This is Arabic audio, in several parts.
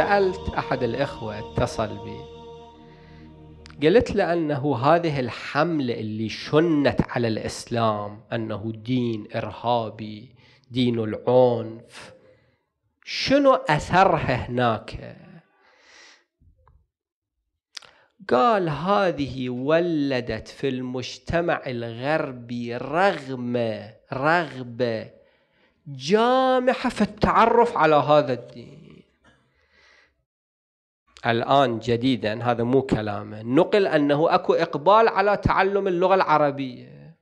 سألت أحد الإخوة اتصل بي قلت له أنه هذه الحملة اللي شنت على الإسلام أنه دين إرهابي دين العنف شنو أثرها هناك قال هذه ولدت في المجتمع الغربي رغمة رغبة جامحة في التعرف على هذا الدين الآن جديدا هذا مو كلامه نقل أنه أكو إقبال على تعلم اللغة العربية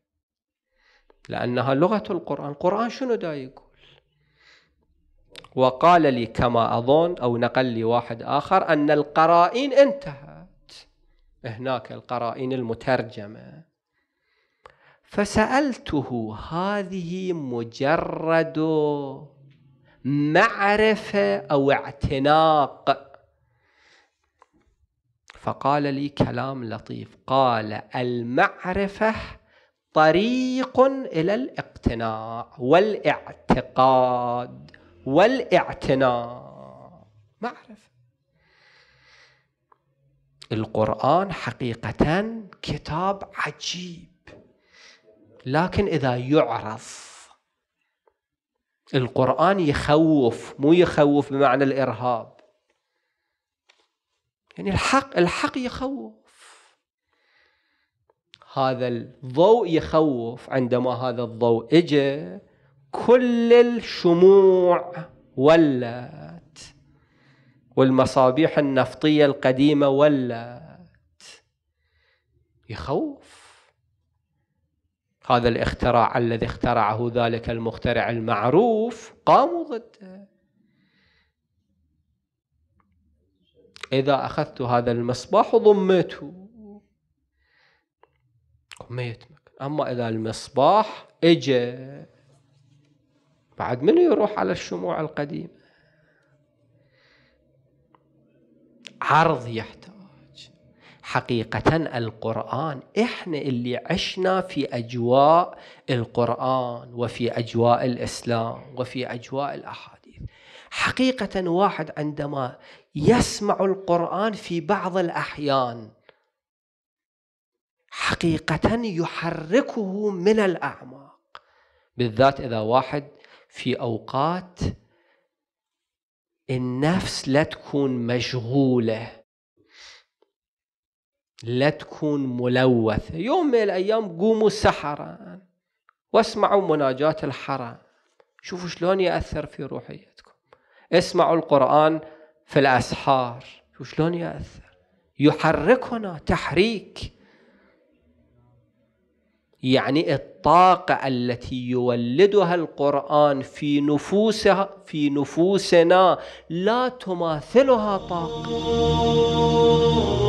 لأنها لغة القرآن القرآن شنو دا يقول وقال لي كما أظن أو نقل لي واحد آخر أن القرائن انتهت هناك القرائن المترجمة فسألته هذه مجرد معرفة أو اعتناق فقال لي كلام لطيف قال المعرفة طريق إلى الاقتناع والاعتقاد والاعتناء معرفة القرآن حقيقة كتاب عجيب لكن إذا يعرف القرآن يخوف مو يخوف بمعنى الإرهاب يعني الحق الحق يخوف هذا الضوء يخوف عندما هذا الضوء اجى كل الشموع ولت والمصابيح النفطية القديمة ولت يخوف هذا الاختراع الذي اخترعه ذلك المخترع المعروف قاموا ضده إذا أخذت هذا المصباح ضميته ما يتمك أما إذا المصباح إجا بعد من يروح على الشموع القديمة عرض يحتاج حقيقة القرآن إحنا اللي عشنا في أجواء القرآن وفي أجواء الإسلام وفي أجواء الأحاديث حقيقة واحد عندما يسمع القرآن في بعض الأحيان حقيقة يحركه من الأعماق بالذات إذا واحد في أوقات النفس لا تكون مشغولة لا تكون ملوثة يوم من الأيام قوموا سحرا واسمعوا مناجاة الحرم شوفوا شلون يأثر في روحيتكم اسمعوا القرآن في الأسحار وشلون يأثر يحركنا تحريك يعني الطاقة التي يولدها القرآن في نفوسها في نفوسنا لا تماثلها طاقة